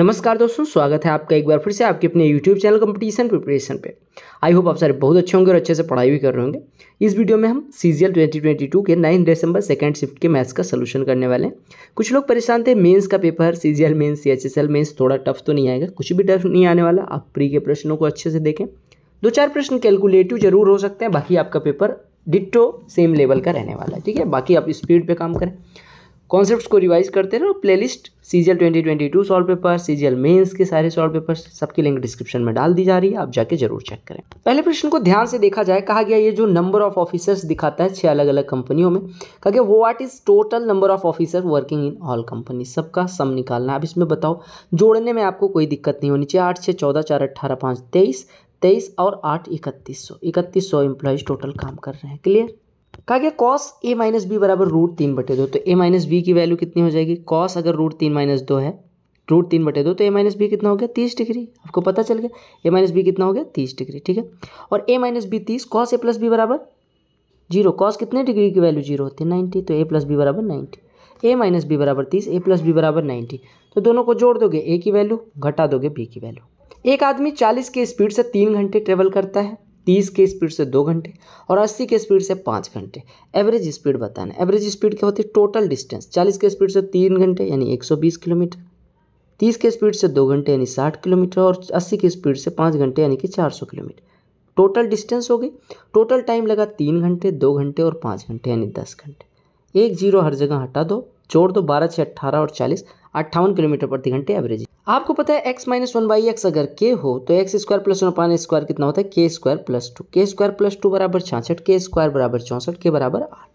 नमस्कार दोस्तों स्वागत है आपका एक बार फिर से आपके अपने यूट्यूब चैनल कंपटीशन प्रिपरेशन पे आई होप आप सारे बहुत अच्छे होंगे और अच्छे से पढ़ाई भी कर रहे होंगे इस वीडियो में हम सी G L twenty twenty to के 9 दिसंबर सेकेंड शिफ्ट के मैथ्स का सोल्यूशन करने वाले हैं कुछ लोग परेशान थे मेंस का paper C G L mains या एच एस एल मेन्स थोड़ा टफ तो नहीं आएगा कुछ भी टफ नहीं आने वाला आप प्री के प्रश्नों को अच्छे से देखें दो चार प्रश्न कैलकुलेटिव जरूर हो सकते हैं बाकी आपका पेपर डिट्टो सेम लेवल का रहने वाला है ठीक है बाकी आप स्पीड पर काम करें कॉन्सेप्ट को रिवाइज करते रहो playlist C G L twenty twenty two solve paper C G L mains के सारे सॉल्व पेपर सबकी लिंक डिस्क्रिप्शन में डाल दी जा रही है आप जाके जरूर चेक करें पहले प्रश्न को ध्यान से देखा जाए कहा गया ये जो नंबर ऑफ ऑफिसर्स दिखाता है छह अलग अलग कंपनियों में कहा गया what is total number of officer working in all company सबका सम निकालना आप इसमें बताओ जोड़ने में आपको कोई दिक्कत नहीं होनी चाहिए आठ छः चौदह चार अट्ठारह पाँच तेईस तेईस और आठ इकतीस सौ इकतीस सौ एम्प्लॉयज़ टोटल काम कर रहे हैं क्लियर कहा गया कॉस ए माइनस बी बराबर रूट तीन बटे दो तो ए माइनस बी की वैल्यू कितनी हो जाएगी कॉस अगर रूट तीन माइनस दो है रूट तीन बटे दो तो ए माइनस बी कितना हो गया तीस डिग्री आपको पता चल गया ए माइनस बी कितना हो गया तीस डिग्री ठीक है और ए माइनस बी तीस कॉस ए प्लस बी बराबर जीरो कॉस कितने डिग्री की वैल्यू जीरो होती है नाइन्टी तो ए प्लस बी बराबर नाइन्टी ए माइनस बी बराबर तीस ए प्लस बी बराबर नाइन्टी तो दोनों को जोड़ दोगे ए की वैल्यू घटा दोगे बी की वैल्यू एक आदमी चालीस के स्पीड से तीन घंटे ट्रेवल करता है तीस के स्पीड से दो घंटे और अस्सी के स्पीड से पाँच घंटे एवरेज स्पीड बताना एवरेज स्पीड क्या होती है टोटल डिस्टेंस चालीस के स्पीड से तीन घंटे यानी एक सौ बीस किलोमीटर तीस के स्पीड से दो घंटे यानी साठ किलोमीटर और अस्सी के स्पीड से पाँच घंटे यानी कि चार सौ किलोमीटर टोटल डिस्टेंस हो गई टोटल टाइम लगा तीन घंटे दो घंटे और पाँच घंटे यानी दस घंटे एक जीरो हर जगह हटा दो छोड़ दो बारह छः अट्ठारह और चालीस अट्ठावन किलोमीटर प्रति घंटे एवरेज आपको पता है x minus one by x अगर के हो तो एक्स स्क्वायर प्लस वन पान स्क्वायर कितना होता है K square plus two K square plus two बराबर छियासठ के स्क्वायर बराबर चौंसठ के बराबर आठ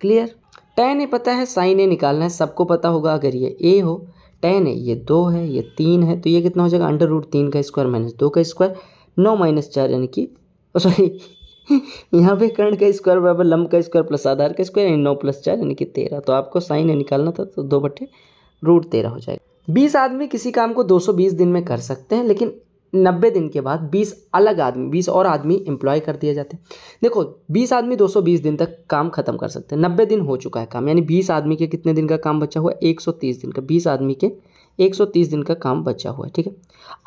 क्लियर टेन ए पता है साइन ए निकालना है सबको पता होगा अगर ये ए हो टेन है ये दो है ये तीन है तो ये कितना हो जाएगा अंडर रूट तीन का स्क्वायर माइनस दो का स्क्वायर नौ माइनस चार यानी कि सॉरी यहाँ पे कर्ण का स्क्वायर बराबर लंब का स्क्वायर प्लस आधार का स्क्वायर यानी नौ प्लस चार यानी कि तेरह तो आपको साइन ए निकालना था तो दो बटे रूट तेरह हो जाएगा बीस आदमी किसी काम को 220 दिन में कर सकते हैं लेकिन 90 दिन के बाद 20 अलग आदमी 20 और आदमी एम्प्लॉय कर दिए जाते हैं देखो 20 आदमी 220 दिन तक काम खत्म कर सकते हैं 90 दिन हो चुका है काम यानी 20 आदमी के कितने दिन का काम बचा हुआ है 130 दिन का 20 आदमी के 130 दिन का काम बचा हुआ है ठीक है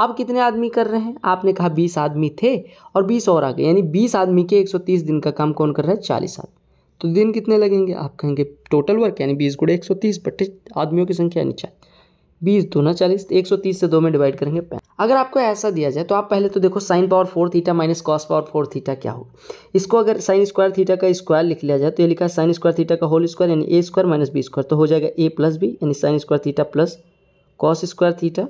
अब कितने आदमी कर रहे हैं आपने कहा बीस आदमी थे और बीस और आ गए यानी बीस आदमी के तीस दिन का काम कौन कर रहा है चालीस आदमी तो दिन कितने लगेंगे आप कहेंगे टोटल वर्क यानी बीस गुड़े एक सौ तीस बट्टे आदमियों की संख्या यानी चाहिए बीस दो ना चालीस एक सौ तीस से दो में डिवाइड करेंगे पैन अगर आपको ऐसा दिया जाए तो आप पहले तो देखो sine power four theta minus cos power four theta क्या होगा इसको अगर साइन स्क्वायर थीटा का स्क्वायर लिख लिया जाए तो ये लिखा है साइन स्क्वायर थीटा का होल स्क्वायर यानी A square minus B square तो हो जाएगा ए प्लस बी यानी sine square theta plus cos square theta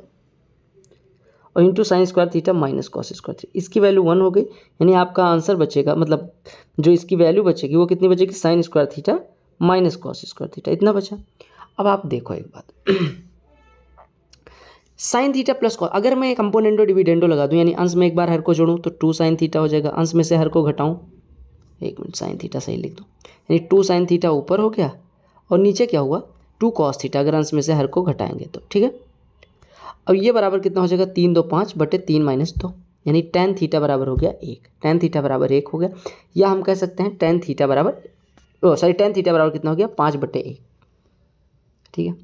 और into sine square theta minus cos square theta इसकी वैल्यू वन हो गई यानी आपका आंसर बचेगा मतलब जो इसकी वैल्यू बचेगी वो कितनी बचेगी sine square theta minus cos square theta इतना बचा अब आप देखो एक बात साइन थीटा प्लस कॉस अगर मैं कंपोनेंटो डिविडेंडो लगा दूं यानी अंश में एक बार हर को जोड़ूं तो टू साइन थीटा हो जाएगा अंश में से हर को घटाऊं एक मिनट साइन थीटा सही लिख दूँ यानी टू साइन थीटा ऊपर हो गया और नीचे क्या हुआ टू कॉस थीटा अगर अंश में से हर को घटाएंगे तो ठीक है अब ये बराबर कितना हो जाएगा तीन दो पाँच बटे तीन माइनस दो यानी टेन थीटा बराबर हो गया एक टेन थीटा बराबर एक हो गया या हम कह सकते हैं टेन थीटा बराबर सॉरी टेन थीटा बराबर कितना हो गया पाँच बटे एक ठीक है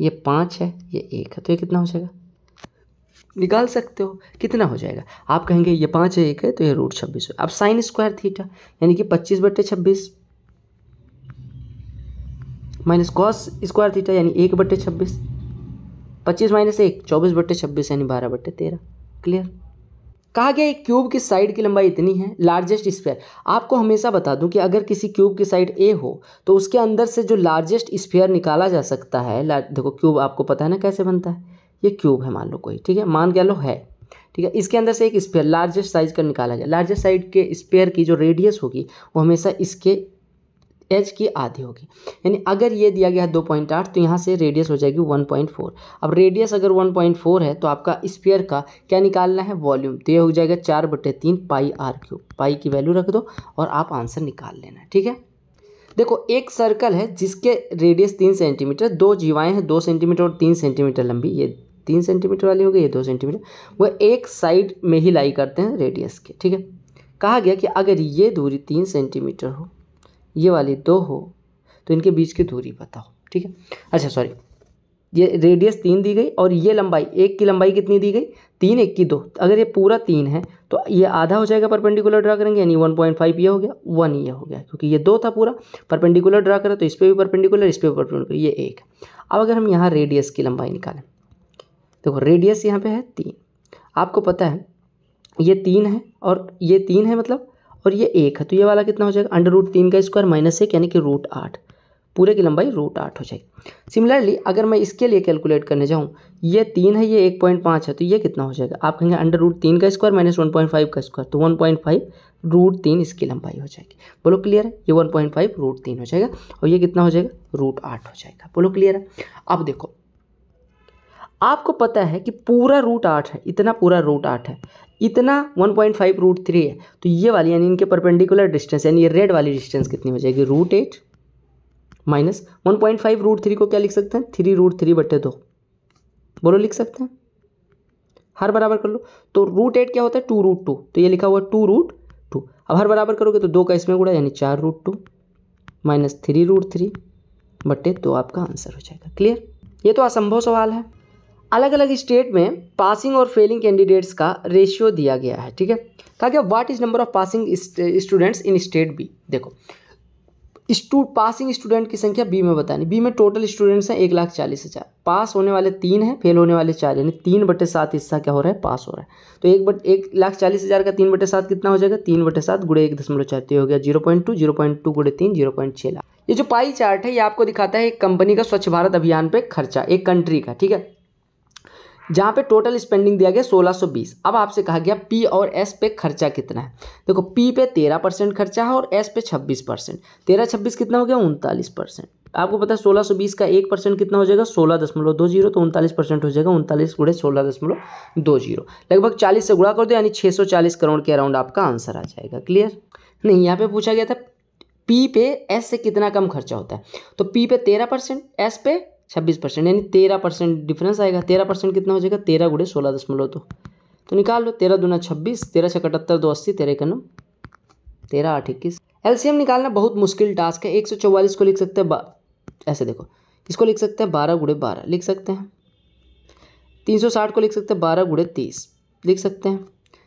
ये पाँच है ये एक है तो ये कितना हो जाएगा निकाल सकते हो कितना हो जाएगा आप कहेंगे ये पाँच है एक है तो ये रूट छब्बीस अब साइन स्क्वायर थीटा यानी कि पच्चीस बट्टे छब्बीस माइनस कॉस स्क्वायर थीटा यानी एक बट्टे छब्बीस पच्चीस माइनस एक चौबीस बट्टे छब्बीस यानी बारह बट्टे तेरह क्लियर कहा गया एक क्यूब की साइड की लंबाई इतनी है लार्जेस्ट स्पेयर आपको हमेशा बता दूं कि अगर किसी क्यूब की साइड ए हो तो उसके अंदर से जो लार्जेस्ट स्पेयर निकाला जा सकता है देखो क्यूब आपको पता है ना कैसे बनता है ये क्यूब है मान लो कोई ठीक है मान गया लो है ठीक है इसके अंदर से एक स्पेयर लार्जेस्ट साइज का निकाला जाए लार्जेस्ट साइड के स्पेयर की जो रेडियस होगी वो हमेशा इसके एच की आधी होगी यानी अगर ये दिया गया है दो पॉइंट आठ तो यहाँ से रेडियस हो जाएगी वन पॉइंट फोर अब रेडियस अगर वन पॉइंट फोर है तो आपका स्पेयर का क्या निकालना है वॉल्यूम तो ये हो जाएगा चार बटे तीन पाई आर क्यूब पाई की वैल्यू रख दो और आप आंसर निकाल लेना ठीक है देखो एक सर्कल है जिसके रेडियस तीन सेंटीमीटर दो जीवाएँ हैं दो सेंटीमीटर और तीन सेंटीमीटर लंबी ये तीन सेंटीमीटर वाली हो गई ये दो सेंटीमीटर वो एक साइड में ही लाई करते हैं रेडियस के ठीक है कहा गया कि अगर ये दूरी तीन सेंटीमीटर हो ये वाली दो हो तो इनके बीच की दूरी बताओ ठीक है अच्छा सॉरी ये रेडियस तीन दी गई और ये लंबाई एक की लंबाई कितनी दी गई तीन एक की दो अगर ये पूरा तीन है तो ये आधा हो जाएगा परपेंडिकुलर ड्रा करेंगे यानी वन पॉइंट फाइव ये हो गया वन ये हो गया क्योंकि ये दो था पूरा परपेंडिकुलर ड्रा करें तो इस पर भी परपेंडिकुलर इस पर भी परपेंडिकुलर ये एक अब अगर हम यहाँ रेडियस की लंबाई निकालें देखो रेडियस यहाँ पे है तीन आपको पता है ये तीन है और ये तीन है मतलब और ये एक है तो ये वाला कितना हो जाएगा अंडर रूट तीन का स्क्वायर माइनस एक यानी कि रूट आठ पूरे की लंबाई रूट आठ हो जाएगी सिमिलरली अगर मैं इसके लिए कैलकुलेट करने जाऊँ ये तीन है ये एक पॉइंट पाँच है तो ये कितना हो जाएगा आप कहेंगे अंडर रूट तीन का square minus one point five का स्क्वायर तो वन पॉइंट फाइव रूट तीन इसकी लंबाई हो जाएगी बोलो क्लियर है ये वन पॉइंट फाइव रूट तीन हो जाएगा और ये कितना हो जाएगा रूट आठ हो जाएगा बोलो क्लियर है अब देखो आपको पता है कि पूरा रूट आठ है इतना पूरा रूट आठ है इतना 1.5 पॉइंट फाइव रूट थ्री है तो ये वाली यानी इनके परपेंडिकुलर डिस्टेंस यानी ये रेड वाली डिस्टेंस कितनी हो जाएगी root eight minus one point five root three को क्या लिख सकते हैं थ्री रूट थ्री बटे दो बोलो लिख सकते हैं हर बराबर कर लो तो रूट एट क्या होता है टू रूट टू तो ये लिखा हुआ टू रूट टू अब हर बराबर करोगे तो दो का इसमें गुड़ा यानी चार root two minus three root three बटे दो आपका आंसर हो जाएगा क्लियर ये तो असंभव सवाल है अलग अलग स्टेट में पासिंग और फेलिंग कैंडिडेट्स का रेशियो दिया गया है ठीक है गया what is number of passing students in state B देखो स्टू पासिंग स्टूडेंट की संख्या बी में बतानी बी में टोटल स्टूडेंट्स हैं एक लाख चालीस हज़ार पास होने वाले तीन हैं फेल होने वाले चार यानी तीन बटे सात हिस्सा क्या हो रहा है पास हो रहा है तो एक बट एक लाख चालीस हज़ार का तीन बटे सात कितना हो जाएगा तीन बटे सात गुड़े एक दशमलव चार हो गया zero point two zero point two गुड़े तीन जीरो पॉइंट छः लाख ये जो पाई चार्ट है ये आपको दिखाता है एक कंपनी का स्वच्छ भारत अभियान पर खर्चा एक कंट्री का ठीक है जहाँ पे टोटल स्पेंडिंग दिया गया 1620 अब आपसे कहा गया पी और एस पे खर्चा कितना है देखो पी पे 13 परसेंट खर्चा है और एस पे 26 परसेंट तेरह छब्बीस कितना हो गया उनतालीस परसेंट आपको पता है सोलह सौ बीस का एक परसेंट कितना हो जाएगा सोलह दशमलव दो जीरो तो उनतालीस परसेंट हो जाएगा उनतालीस गुड़े सोलह दशमलव दो जीरो लगभग चालीस से गुड़ा कर दो यानी छः सौ चालीस करोड़ के अराउंड आपका आंसर आ जाएगा क्लियर नहीं यहाँ पे पूछा गया था पी पे एस से कितना कम खर्चा होता है तो पी पे तेरह परसेंट एस पे छब्बीस परसेंट यानी तेरह परसेंट डिफरेंस आएगा तेरह परसेंट कितना हो जाएगा तेरह गुड़े सोलह दशमलव दो तो निकाल लो तेरह दूना छब्बीस तेरह से अठहत्तर दो अस्सी तेरह इक्यानवे तेरह आठ इक्कीस एलसीएम निकालना बहुत मुश्किल टास्क है एक सौ चौवालीस को लिख सकते हैं ऐसे देखो इसको लिख सकते हैं बारह गुड़े बारह लिख सकते हैं तीन सौ साठ को लिख सकते हैं बारह गुड़े तीस लिख सकते हैं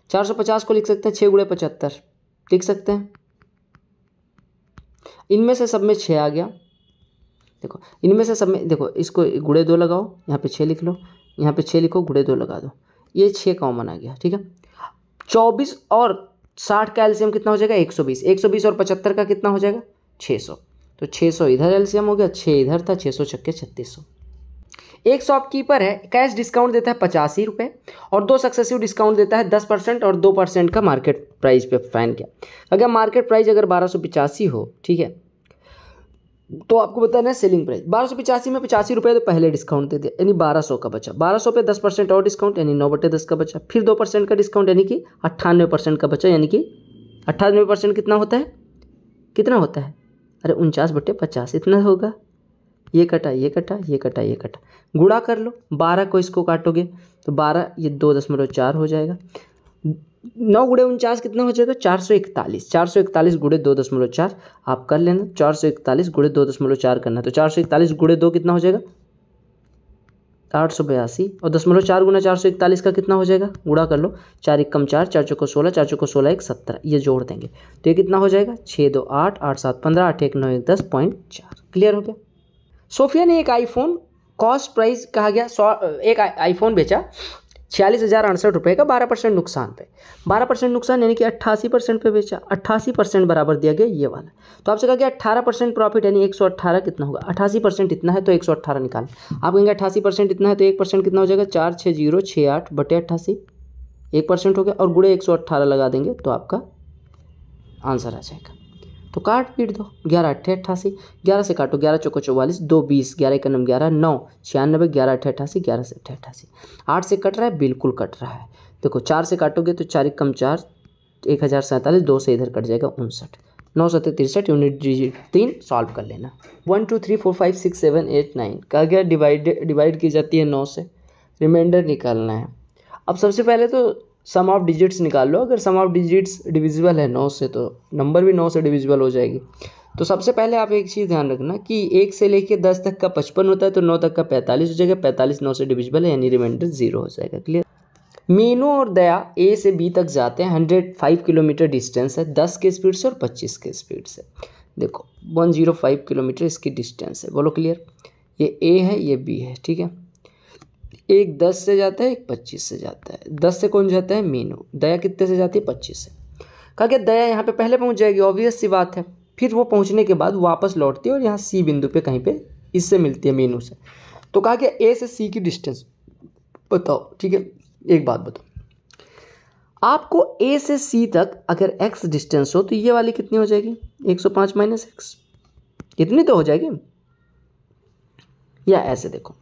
चार सौ पचास को लिख सकते हैं छः गुड़े पचहत्तर लिख सकते हैं इनमें से सब में छः आ गया देखो इनमें से सब में देखो इसको गुड़े दो लगाओ यहाँ पे छः लिख लो यहाँ पे छः लिखो गुड़े दो लगा दो ये छः कॉमन आ गया ठीक है चौबीस और साठ का एल्सियम कितना हो जाएगा एक सौ बीस एक सौ बीस और पचहत्तर का कितना हो जाएगा छः सौ तो छः सौ इधर एल्सियम हो गया छः इधर था छः सौ छक्के छत्तीस सौ एक शॉपकीपर है कैश डिस्काउंट देता है पचासी रुपये और दो सक्सेसिव डिस्काउंट देता है दस परसेंट और दो परसेंट का मार्केट प्राइस पे फाइन किया अगर मार्केट प्राइस अगर बारह सौ पिचासी हो ठीक है तो आपको बताना है सेलिंग प्राइस बारह सौ पचासी में पचासी रुपये तो पहले डिस्काउंट दे दिया यानी बारह सौ का बचा बारह सौ पे दस परसेंट और डिस्काउंट यानी नौ बटे दस का बचा फिर दो परसेंट का डिस्काउंट यानी कि अट्ठानवे परसेंट का बचा यानी कि अट्ठानवे परसेंट कितना होता है कितना होता है अरे उनचास बटे पचास इतना होगा ये कटा ये कटा ये कटा ये कटा गुड़ा कर लो बारह को इसको काटोगे तो बारह ये दो दशमलव चार हो जाएगा नौ गुड़े उनचास कितना हो जाएगा चार सौ इकतालीस चार सौ इकतालीस गुड़े दो दशमलव चार आप कर लेना चार सौ इकतालीस गुड़े दो दशमलव चार करना है तो चार सौ इकतालीस गुड़े दो कितना हो जाएगा आठ सौ बयासी और दशमलव चार गुना चार सौ इकतालीस का कितना हो जाएगा गुड़ा कर लो चार एक कम चार चार चौको सोलह चार चौको सोलह एक सत्रह ये जोड़ देंगे तो ये कितना हो जाएगा छः दो आठ आठ सात पंद्रह आठ एक नौ एक दस पॉइंट चार क्लियर हो गया सोफिया ने एक आईफोन कॉस्ट प्राइस कहा गया सौ एक आईफोन बेचा छियालीस हज़ार अड़सठ रुपये का बारह परसेंट नुकसान पे बारह परसेंट नुकसान यानी कि अट्ठासी परसेंट पे बेचा अट्ठासी परसेंट बराबर दिया गया ये वाला तो आपसे कहा गया अट्ठारह परसेंट प्रॉफिट यानी एक सौ अट्ठारह कितना होगा अट्ठासी परसेंट इतना है तो एक सौ अट्ठारह निकाल आप कहेंगे अट्ठासी परसेंट इतना है तो एक परसेंट कितना हो जाएगा चार छः जीरो छः आठ बटे अट्ठासी एक परसेंट हो गया और गुड़े एक सौ अट्ठारह लगा देंगे तो आपका आंसर आ जाएगा तो काट पीट दो ग्यारह अट्ठे अट्ठासी ग्यारह से काटो ग्यारह चौको चौवालीस दो बीस ग्यारह एक नम ग्यारह नौ छियानबे ग्यारह अट्ठे अट्ठासी ग्यारह से अट्ठे अट्ठासी आठ से कट रहा है बिल्कुल कट रहा है देखो चार से काटोगे तो चार कम चार एक हज़ार सैंतालीस दो से इधर कट जाएगा उनसठ नौ सौ तिरसठ यूनिट डिजिट तीन सॉल्व कर लेना one two three four five six seven eight nine कहा गया डिवाइड डिवाइड की जाती है नौ से रिमाइंडर निकालना है अब सबसे पहले तो सम ऑफ डिजिट्स निकाल लो अगर सम ऑफ डिजिट्स डिविजिबल है नौ से तो नंबर भी नौ से डिविजिबल हो जाएगी तो सबसे पहले आप एक चीज़ ध्यान रखना कि एक से लेके दस तक का पचपन होता है तो नौ तक का पैंतालीस हो जाएगा पैंतालीस नौ से डिविजिबल है यानी रिमाइंडर जीरो हो जाएगा क्लियर मीनू और दया ए से बी तक जाते हैं हंड्रेड फाइव किलोमीटर डिस्टेंस है दस के स्पीड से और पच्चीस के स्पीड से देखो वन जीरो फाइव किलोमीटर इसकी डिस्टेंस है बोलो क्लियर ये ए है ये बी है ठीक है एक दस से जाता है एक पच्चीस से जाता है दस से कौन जाता है मीनू दया कितने से जाती है पच्चीस से कहा गया दया यहाँ पे पहले पहुँच जाएगी ऑब्वियस सी बात है फिर वो पहुँचने के बाद वापस लौटती है और यहाँ सी बिंदु पे कहीं पे इससे मिलती है मीनू से तो कहा गया ए से सी की डिस्टेंस बताओ ठीक है एक बात बताओ आपको ए से सी तक अगर एक्स डिस्टेंस हो तो ये वाली कितनी हो जाएगी एक सौ पाँच माइनस एक्स इतनी तो हो जाएगी या ऐसे देखो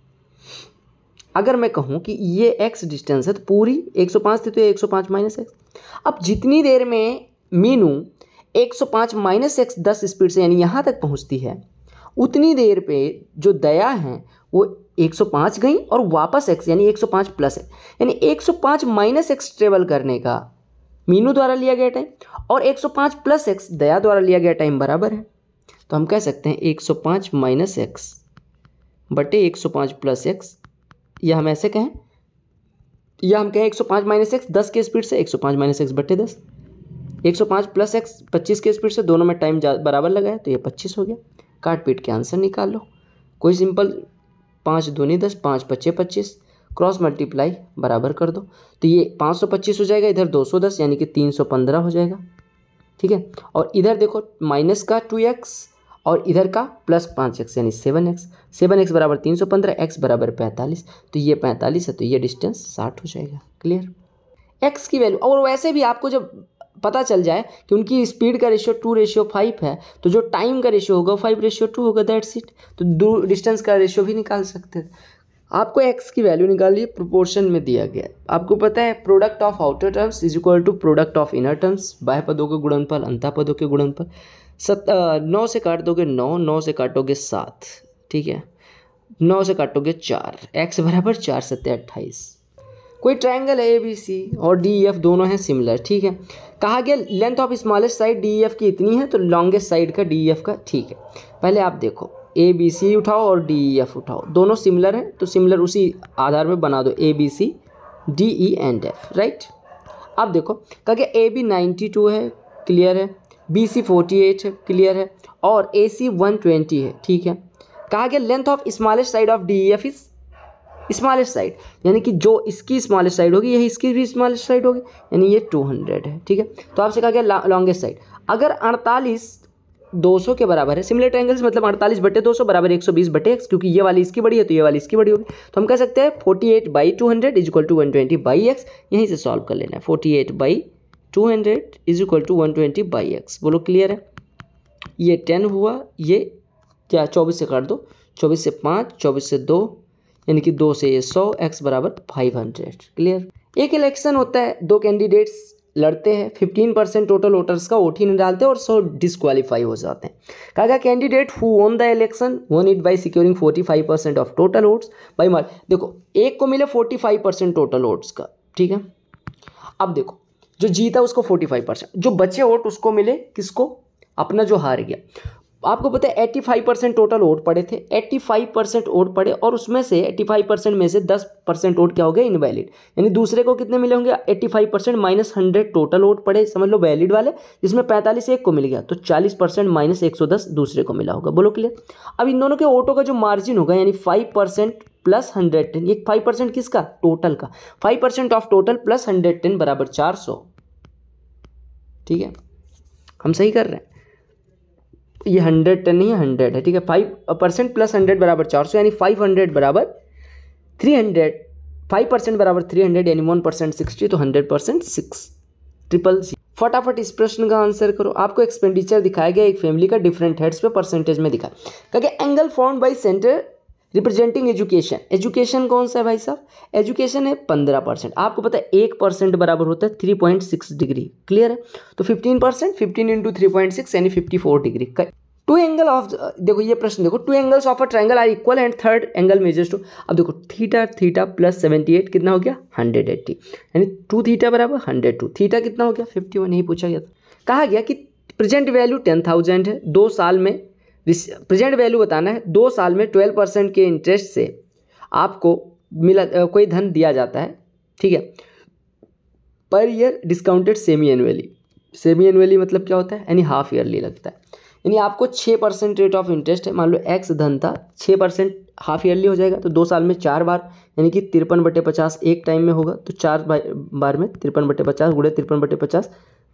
अगर मैं कहूँ कि ये एक्स डिस्टेंस है तो पूरी 105 थी तो ये 105 माइनस एक्स अब जितनी देर में मीनू 105 माइनस एक्स दस स्पीड से यानी यहाँ तक पहुँचती है उतनी देर पे जो दया है वो 105 गई और वापस एक्स यानी 105 प्लस है यानी 105 माइनस एक्स ट्रेवल करने का मीनू द्वारा लिया गया टाइम और 105 प्लस एक्स दया द्वारा लिया गया टाइम बराबर है तो हम कह सकते हैं 105 माइनस एक्स बटे पाँच प्लस एक्स या हम ऐसे कहें या हम कहें एक सौ पाँच माइनस एक्स दस के स्पीड से एक सौ पाँच माइनस एक्स बटे दस एक सौ पाँच प्लस एक्स पच्चीस के स्पीड से दोनों में टाइम बराबर लगाया तो ये पच्चीस हो गया काट पीट के आंसर निकाल लो कोई सिंपल पाँच दूनी दस पाँच पच्चे पच्चीस क्रॉस मल्टीप्लाई बराबर कर दो तो ये पाँच सौ पच्चीस हो जाएगा इधर दो सौ दस यानी कि तीन सौ पंद्रह हो जाएगा ठीक है और इधर देखो माइनस का टू एक्स और इधर का प्लस पाँच एक्स यानी सेवन एक्स सेवन एक्स बराबर तीन सौ पंद्रह एक्स बराबर पैंतालीस तो ये पैंतालीस है तो ये डिस्टेंस साठ हो जाएगा क्लियर एक्स की वैल्यू और वैसे भी आपको जब पता चल जाए कि उनकी स्पीड का रेशियो टू रेशियो फाइव है तो जो टाइम का रेशियो होगा five ratio two that seat सीट तो डिस्टेंस का रेशियो भी निकाल सकते हैं आपको एक्स की वैल्यू निकालिए प्रोपोर्शन में दिया गया है आपको पता है product of outer terms is equal to product of inner terms बाह्य पदों के गुणनफल अंतः पदों के गुणनफल सत नौ से काट दोगे नौ नौ से काटोगे सात ठीक है नौ से काटोगे चार एक्स बराबर चार सत्य अट्ठाईस कोई ट्रायंगल है ए बी सी और डी ई एफ दोनों हैं सिमिलर ठीक है कहा गया length of smallest side D E F की इतनी है तो लॉन्गेस्ट साइड का डी ई एफ का ठीक है पहले आप देखो ए बी सी उठाओ और डी ई एफ उठाओ दोनों सिमिलर हैं तो सिमिलर उसी आधार में बना दो A B C D E and F right अब देखो कहा गया ए बी नाइन्टी टू है क्लियर है बी सी फोर्टी एट है क्लियर है और ए सी वन ट्वेंटी है ठीक है कहा गया length of smallest side of D E F is smallest side यानी कि जो इसकी स्मॉलेस्ट साइड होगी यही इसकी भी स्मॉलेस्ट साइड होगी यानी ये टू हंड्रेड है ठीक है तो आपसे कहा गया लॉन्गेस्ट साइड अगर अड़तालीस दो सौ के बराबर है सिमिलर ट्रैंगल्स मतलब अड़तालीस बटे दो सौ बराबर एक सौ बीस बटे एक्स क्योंकि ये वाली इसकी बड़ी है तो ये वाली इसकी बड़ी होगी तो हम कह सकते हैं forty eight by two hundred is two one twenty by X यहीं से सॉल्व कर लेना है forty eight by two hundred is equal to one twenty by X बोलो क्लियर है ये टेन हुआ ये क्या चौबीस से काट दो चौबीस से पाँच चौबीस से दो यानी कि दो से ये सौ एक्स बराबर फाइव हंड्रेड क्लियर एक इलेक्शन होता है दो कैंडिडेट्स लड़ते हैं फिफ्टीन परसेंट टोटल वोटर्स का वोट ही नहीं डालते और सौ डिस्कालीफाई हो जाते हैं कहा गया candidate who won the election won it by securing forty five percent of total votes by मार देखो एक को मिले forty five percent total votes का ठीक है अब देखो जो जीता उसको फोर्टी फाइव परसेंट जो बचे वोट उसको मिले किसको अपना जो हार गया आपको पता है eighty five percent total vote पड़े थे एट्टी फाइव परसेंट वोट पड़े और उसमें से एट्टी फाइव परसेंट में से दस परसेंट वोट क्या हो गया इनवैलिड यानी दूसरे को कितने मिले होंगे eighty five percent minus hundred total vote पड़े समझ लो वैलिड वाले जिसमें पैंतालीस एक को मिल गया तो चालीस परसेंट माइनस एक सौ दस दूसरे को मिला होगा बोलो क्लियर अब इन दोनों के वोटों का जो मार्जिन होगा यानी five percent plus hundred ten ये फाइव परसेंट किसका टोटल का five percent of total plus hundred ten बराबर चार सौ ठीक है हम सही कर रहे हैं ये हंड्रेड टेन नहीं है हंड्रेड है ठीक है फाइव परसेंट प्लस हंड्रेड बराबर चार सौ यानी फाइव हंड्रेड बराबर थ्री हंड्रेड फाइव परसेंट बराबर थ्री हंड्रेड यानी वन परसेंट सिक्सटी तो hundred percent six triple C फटाफट इस प्रश्न का आंसर करो आपको एक्सपेंडिचर दिखाया गया एक फैमिली का डिफरेंट हेड्स पे परसेंटेज में दिखाया क्या angle form by center representing education education कौन सा है भाई साहब एजुकेशन है पंद्रह परसेंट आपको पता है एक परसेंट बराबर होता है three point six degree clear है तो fifteen percent fifteen into three point six यानी fifty four degree two angle of देखो ये प्रश्न देखो two angles of a triangle are equal and third angle measures two अब देखो theta theta plus seventy eight कितना हो गया हंड्रेड एट्टी यानी टू थीटा बराबर हंड्रेड टू थीटा कितना हो गया फिफ्टी वन यही पूछा गया था कहा गया कि प्रेजेंट वैल्यू टेन थाउजेंड है दो साल में प्रेजेंट वैल्यू बताना है दो साल में ट्वेल्व परसेंट के इंटरेस्ट से आपको मिला कोई धन दिया जाता है ठीक है पर year discounted semi annually semi annually मतलब क्या होता है यानी हाफ ईयरली लगता है यानी आपको छः परसेंट रेट ऑफ इंटरेस्ट है मान लो एक्स धन था छः परसेंट हाफ ईयरली हो जाएगा तो दो साल में चार बार यानी कि तिरपन बटे पचास एक टाइम में होगा तो चार बार में तिरपन बटे पचास गुड़े तिरपन बटे पचास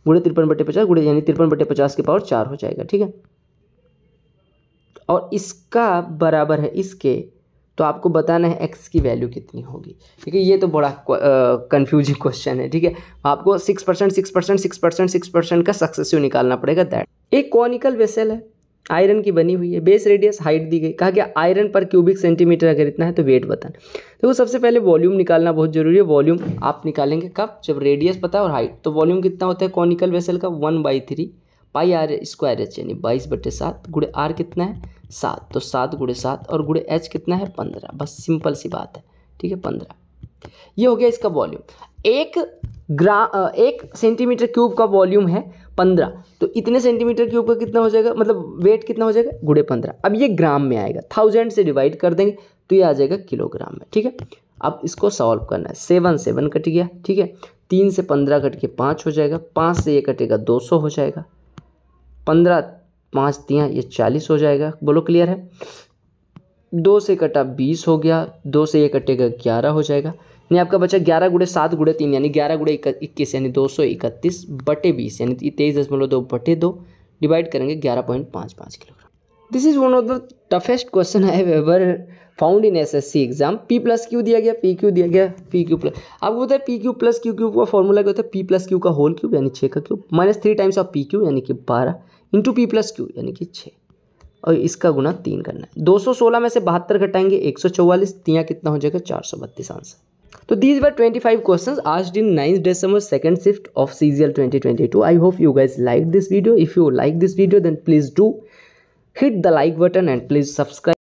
गुड़े तिरपन बटे पचास गुड़े यानी तिरपन बटे पचास के पावर चार हो जाएगा ठीक है और इसका बराबर है इसके तो आपको बताना है एक्स की वैल्यू कितनी होगी ठीक है ये तो बड़ा कन्फ्यूजिंग क्वेश्चन है ठीक है आपको six percent six percent six percent six percent का सक्सेसिव निकालना पड़ेगा दैट एक कॉनिकल वेसल है आयरन की बनी हुई है बेस रेडियस हाइट दी गई कहा गया आयरन पर क्यूबिक सेंटीमीटर अगर इतना है तो वेट बताना तो सबसे पहले वॉल्यूम निकालना बहुत जरूरी है वॉल्यूम आप निकालेंगे कब जब रेडियस पता है और हाइट तो वॉल्यूम कितना होता है कॉनिकल वेसल का one by three pi R square H यानी बाईस बटे सात गुड़े आर कितना है सात तो सात गुड़े सात और गुड़े एच कितना है पंद्रह बस सिंपल सी बात है ठीक है पंद्रह ये हो गया इसका वॉल्यूम एक ग्रा एक सेंटीमीटर क्यूब का वॉल्यूम है पंद्रह तो इतने सेंटीमीटर क्यूब का कितना हो जाएगा मतलब वेट कितना हो जाएगा गुड़े पंद्रह अब ये ग्राम में आएगा थाउजेंड से डिवाइड कर देंगे तो ये आ जाएगा किलोग्राम में ठीक है अब इसको सॉल्व करना है सेवन सेवन कट गया ठीक है तीन से पंद्रह कट के पाँच हो जाएगा पाँच से ये कटेगा दो सौ हो जाएगा पंद्रह पाँच तियाँ ये चालीस हो जाएगा बोलो क्लियर है दो से कटा बीस हो गया दो से ये कटेगा ग्यारह हो जाएगा यानी आपका बच्चा ग्यारह गुड़े सात गुड़े तीन यानी ग्यारह गुड़े इक्कीस यानी दो सौ इकतीस बटे बीस यानी तेईस दशमलव दो बटे दो डिवाइड करेंगे ग्यारह पॉइंट पाँच पाँच kilogram this is one of the toughest question I have ever found in S S C exam P plus Q दिया गया पी क्यू दिया गया पी क्यू प्लस आपको पता है P Q plus Q Q का फॉर्मूला क्या होता है पी प्लस क्यू का होल क्यूब यानी छः का cube minus three times of P Q यानी कि बारह इंटू पी प्लस क्यू यानी कि छः और इसका गुना तीन करना है दो सौ सोलह में से बहत्तर घटाएंगे एक सौ चौवालीस तिया कितना हो जाएगा चार सौ बत्तीस आंसर तो these were twenty five question आज डिन ninth December second shift of CGL twenty twenty two I hope you guys like this video if you like this video then please do hit the like button and please subscribe